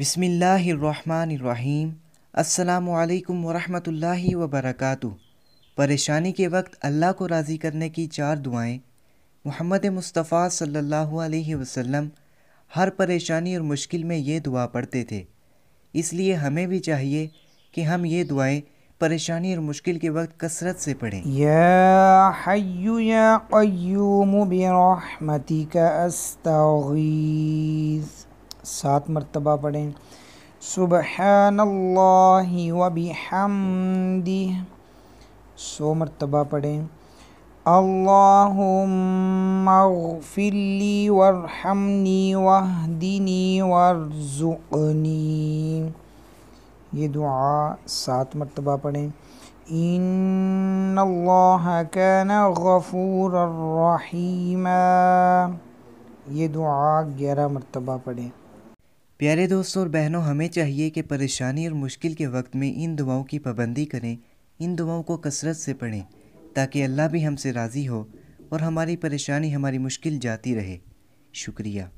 बिसमीम् अल्लाम वरहमतुल्लाहि वबरकातु परेशानी के वक्त अल्लाह को राज़ी करने की चार दुआएं मोहम्मद मुस्तफ़ा सल्लल्लाहु अलैहि वसल्लम हर परेशानी और मुश्किल में ये दुआ पढ़ते थे इसलिए हमें भी चाहिए कि हम ये दुआएं परेशानी और मुश्किल के वक्त कसरत से पढ़ें या हय्यु या बिरहमतिका अस्तगीज़ सात मरतबा पढ़ें सुबहानल्लाह वबिहमदी सो मरतबा पढ़ें अल्लाहुम्मागफिरली दिनी वहदिनी वरजुकनी ये दुआ सात मरतबा पढ़ें इन कान गफूर रहीमा ये दुआ ग्यारह मरतबा पढ़ें प्यारे दोस्तों और बहनों हमें चाहिए कि परेशानी और मुश्किल के वक्त में इन दुआओं की पाबंदी करें इन दुआओं को कसरत से पढ़ें ताकि अल्लाह भी हमसे राज़ी हो और हमारी परेशानी हमारी मुश्किल जाती रहे शुक्रिया